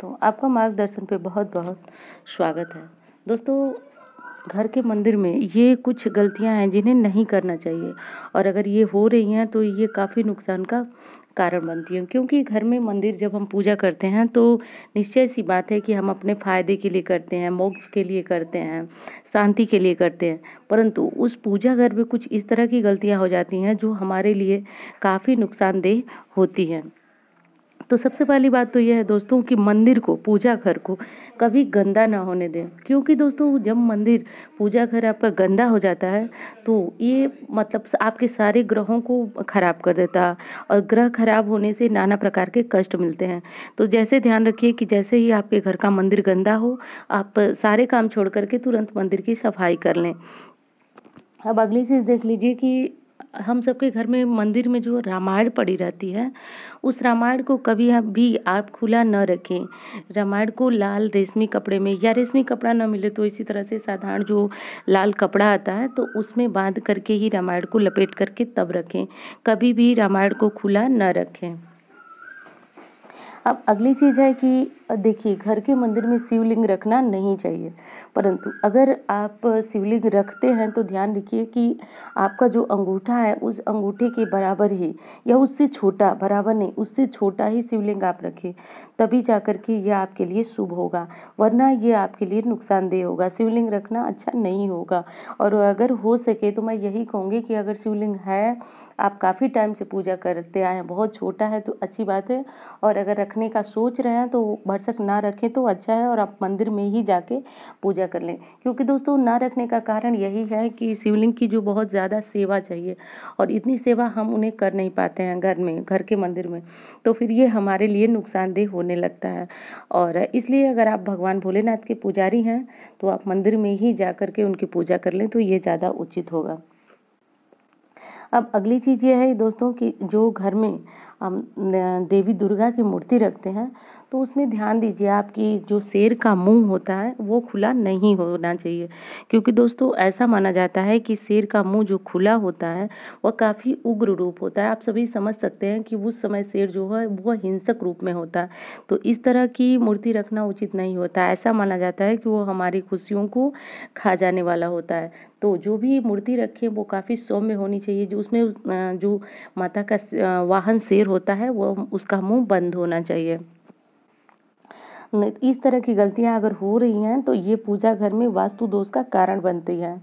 दोस्तों आपका मार्गदर्शन पे बहुत बहुत स्वागत है दोस्तों घर के मंदिर में ये कुछ गलतियां हैं जिन्हें नहीं करना चाहिए और अगर ये हो रही हैं तो ये काफ़ी नुकसान का कारण बनती हैं क्योंकि घर में मंदिर जब हम पूजा करते हैं तो निश्चय सी बात है कि हम अपने फ़ायदे के लिए करते हैं मोक्ष के लिए करते हैं शांति के लिए करते हैं परंतु उस पूजा घर में कुछ इस तरह की गलतियाँ हो जाती हैं जो हमारे लिए काफ़ी नुकसानदेह होती हैं तो सबसे पहली बात तो यह है दोस्तों कि मंदिर को पूजा घर को कभी गंदा ना होने दें क्योंकि दोस्तों जब मंदिर पूजा घर आपका गंदा हो जाता है तो ये मतलब आपके सारे ग्रहों को ख़राब कर देता है और ग्रह खराब होने से नाना प्रकार के कष्ट मिलते हैं तो जैसे ध्यान रखिए कि जैसे ही आपके घर का मंदिर गंदा हो आप सारे काम छोड़ करके तुरंत मंदिर की सफाई कर लें अब अगली चीज़ देख लीजिए कि हम सबके घर में मंदिर में जो रामायण पड़ी रहती है उस रामायण को कभी आप भी आप खुला न रखें रामायण को लाल रेशमी कपड़े में या रेशमी कपड़ा ना मिले तो इसी तरह से साधारण जो लाल कपड़ा आता है तो उसमें बांध करके ही रामायण को लपेट करके तब रखें कभी भी रामायण को खुला न रखें अब अगली चीज़ है कि देखिए घर के मंदिर में शिवलिंग रखना नहीं चाहिए परंतु अगर आप शिवलिंग रखते हैं तो ध्यान रखिए कि आपका जो अंगूठा है उस अंगूठे के बराबर ही या उससे छोटा बराबर नहीं उससे छोटा ही शिवलिंग आप रखें तभी जा कर के यह आपके लिए शुभ होगा वरना ये आपके लिए नुकसानदेह होगा शिवलिंग रखना अच्छा नहीं होगा और अगर हो सके तो मैं यही कहूँगी कि अगर शिवलिंग है आप काफ़ी टाइम से पूजा करते आए हैं बहुत छोटा है तो अच्छी बात है और अगर रखने का सोच रहे हैं तो नतमस्तक ना रखें तो अच्छा है और आप मंदिर में ही जाके पूजा कर लें क्योंकि दोस्तों ना रखने का कारण यही है कि शिवलिंग की जो बहुत ज़्यादा सेवा चाहिए और इतनी सेवा हम उन्हें कर नहीं पाते हैं घर में घर के मंदिर में तो फिर ये हमारे लिए नुकसानदेह होने लगता है और इसलिए अगर आप भगवान भोलेनाथ के पुजारी हैं तो आप मंदिर में ही जा के उनकी पूजा कर लें तो ये ज़्यादा उचित होगा अब अगली चीज़ ये है दोस्तों कि जो घर में हम देवी दुर्गा की मूर्ति रखते हैं तो उसमें ध्यान दीजिए आपकी जो शेर का मुंह होता है वो खुला नहीं होना चाहिए क्योंकि दोस्तों ऐसा माना जाता है कि शेर का मुंह जो खुला होता है वह काफ़ी उग्र रूप होता है आप सभी समझ सकते हैं कि उस समय शेर जो है वह हिंसक रूप में होता है तो इस तरह की मूर्ति रखना उचित नहीं होता ऐसा माना जाता है कि वो हमारी खुशियों को खा जाने वाला होता है तो जो भी मूर्ति रखें वो काफ़ी सौम्य होनी चाहिए जो उसमें जो माता का वाहन शेर होता है वो उसका मुंह बंद होना चाहिए इस तरह की गलतियां अगर हो रही हैं तो ये पूजा घर में वास्तु दोष का कारण बनती है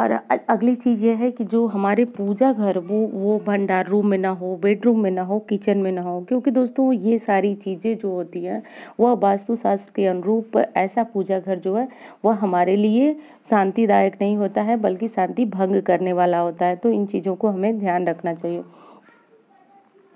और अगली चीज़ ये है कि जो हमारे पूजा घर वो वो भंडार रूम में ना हो बेडरूम में ना हो किचन में ना हो क्योंकि दोस्तों ये सारी चीज़ें जो होती हैं वह वास्तुशास्त्र के अनुरूप ऐसा पूजा घर जो है वह हमारे लिए शांतिदायक नहीं होता है बल्कि शांति भंग करने वाला होता है तो इन चीज़ों को हमें ध्यान रखना चाहिए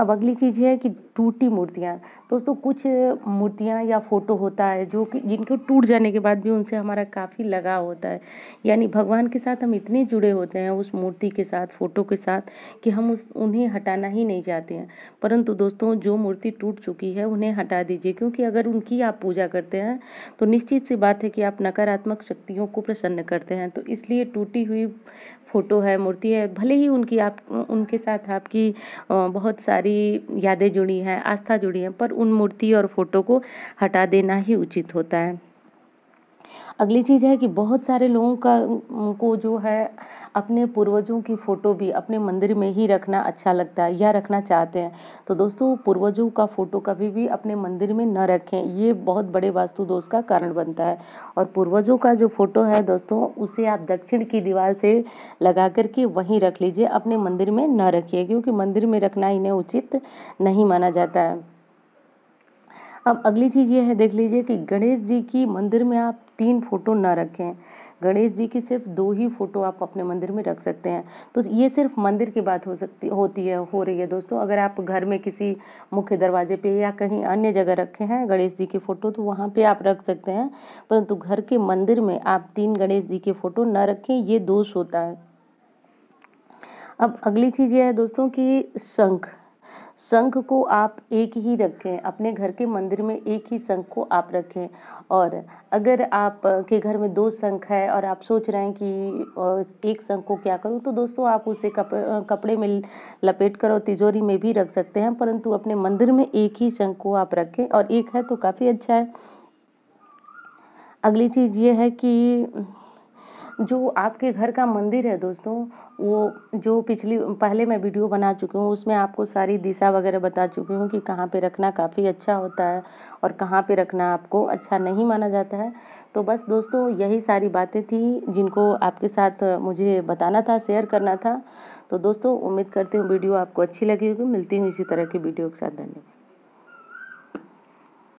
अब अगली चीज़ है कि टूटी मूर्तियाँ दोस्तों कुछ मूर्तियाँ या फ़ोटो होता है जो कि जिनको टूट जाने के बाद भी उनसे हमारा काफ़ी लगाव होता है यानी भगवान के साथ हम इतने जुड़े होते हैं उस मूर्ति के साथ फ़ोटो के साथ कि हम उस उन्हें हटाना ही नहीं चाहते हैं परंतु दोस्तों जो मूर्ति टूट चुकी है उन्हें हटा दीजिए क्योंकि अगर उनकी आप पूजा करते हैं तो निश्चित सी बात है कि आप नकारात्मक शक्तियों को प्रसन्न करते हैं तो इसलिए टूटी हुई फ़ोटो है मूर्ति है भले ही उनकी आप उनके साथ आपकी बहुत सारी सारी यादें जुड़ी हैं आस्था जुड़ी हैं पर उन मूर्ति और फोटो को हटा देना ही उचित होता है अगली चीज़ है कि बहुत सारे लोगों का को जो है अपने पूर्वजों की फ़ोटो भी अपने मंदिर में ही रखना अच्छा लगता है या रखना चाहते हैं तो दोस्तों पूर्वजों का फ़ोटो कभी भी अपने मंदिर में न रखें ये बहुत बड़े वास्तु दोष का कारण बनता है और पूर्वजों का जो फ़ोटो है दोस्तों उसे आप दक्षिण की दीवार से लगा करके वहीं रख लीजिए अपने मंदिर में न रखिए क्योंकि मंदिर में रखना इन्हें उचित नहीं माना जाता है अब अगली चीज़ ये है देख लीजिए कि गणेश जी की मंदिर में आप तीन फ़ोटो ना रखें गणेश जी की सिर्फ दो ही फ़ोटो आप अपने मंदिर में रख सकते हैं तो ये सिर्फ मंदिर की बात हो सकती होती है हो रही है दोस्तों अगर आप घर में किसी मुख्य दरवाजे पे या कहीं अन्य जगह रखे हैं गणेश जी की फ़ोटो तो वहाँ पे आप रख सकते हैं परंतु घर के मंदिर में आप तीन गणेश जी की फ़ोटो ना रखें ये दोष होता है अब अगली चीज़ ये है दोस्तों कि शंख संख को आप एक ही रखें अपने घर के मंदिर में एक ही संख को आप रखें और अगर आप के घर में दो संख है और आप सोच रहे हैं कि एक संख को क्या करूं तो दोस्तों आप उसे कप, कपड़े में लपेट कर और तिजोरी में भी रख सकते हैं परंतु अपने मंदिर में एक ही संख को आप रखें और एक है तो काफ़ी अच्छा है अगली चीज़ ये है कि जो आपके घर का मंदिर है दोस्तों वो जो पिछली पहले मैं वीडियो बना चुकी हूँ उसमें आपको सारी दिशा वगैरह बता चुकी हूँ कि कहाँ पे रखना काफ़ी अच्छा होता है और कहाँ पे रखना आपको अच्छा नहीं माना जाता है तो बस दोस्तों यही सारी बातें थी जिनको आपके साथ मुझे बताना था शेयर करना था तो दोस्तों उम्मीद करती हूँ वीडियो आपको अच्छी लगी होगी मिलती हूँ इसी तरह की वीडियो के साथ धन्यवाद